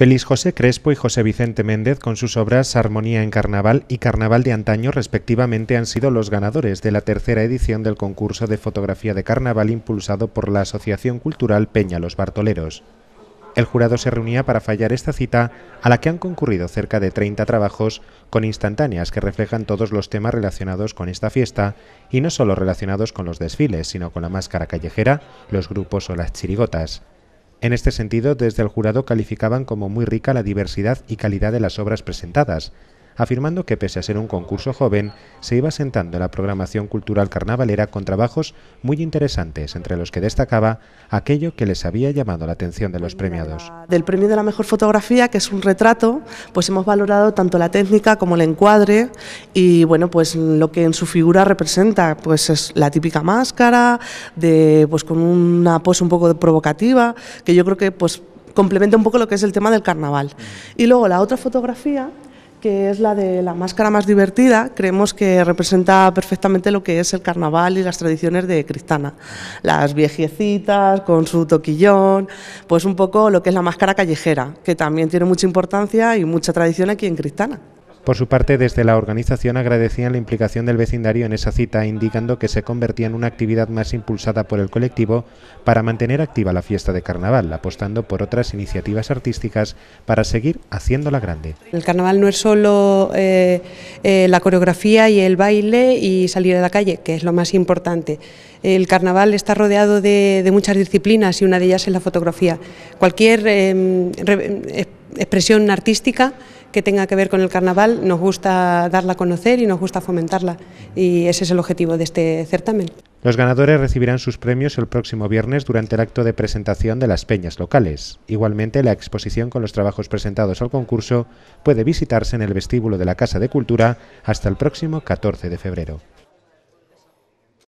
Feliz José Crespo y José Vicente Méndez, con sus obras Armonía en Carnaval y Carnaval de Antaño, respectivamente, han sido los ganadores de la tercera edición del concurso de fotografía de carnaval impulsado por la Asociación Cultural Peña Los Bartoleros. El jurado se reunía para fallar esta cita, a la que han concurrido cerca de 30 trabajos con instantáneas que reflejan todos los temas relacionados con esta fiesta, y no solo relacionados con los desfiles, sino con la máscara callejera, los grupos o las chirigotas. En este sentido, desde el jurado calificaban como muy rica la diversidad y calidad de las obras presentadas, afirmando que pese a ser un concurso joven, se iba sentando la programación cultural carnavalera con trabajos muy interesantes, entre los que destacaba aquello que les había llamado la atención de los premiados. Del premio de la mejor fotografía, que es un retrato, pues hemos valorado tanto la técnica como el encuadre y bueno, pues lo que en su figura representa, pues es la típica máscara de pues con una pose un poco provocativa, que yo creo que pues complementa un poco lo que es el tema del carnaval. Mm. Y luego la otra fotografía que es la de la máscara más divertida, creemos que representa perfectamente lo que es el carnaval y las tradiciones de Cristana. Las viejecitas con su toquillón, pues un poco lo que es la máscara callejera, que también tiene mucha importancia y mucha tradición aquí en Cristana. Por su parte, desde la organización agradecían la implicación del vecindario en esa cita, indicando que se convertía en una actividad más impulsada por el colectivo para mantener activa la fiesta de carnaval, apostando por otras iniciativas artísticas para seguir haciéndola grande. El carnaval no es solo eh, eh, la coreografía y el baile y salir a la calle, que es lo más importante. El carnaval está rodeado de, muchas disciplinas y una de ellas es la fotografía. Cualquier em, expresión artística que tenga que ver con el carnaval, nos gusta darla a conocer y nos gusta fomentarla. Y ese es el objetivo de este certamen. Los ganadores recibirán sus premios el próximo viernes durante el acto de presentación de las peñas locales. Igualmente, la exposición con los trabajos presentados al concurso puede visitarse en el vestíbulo de la Casa de Cultura hasta el próximo 14 de febrero.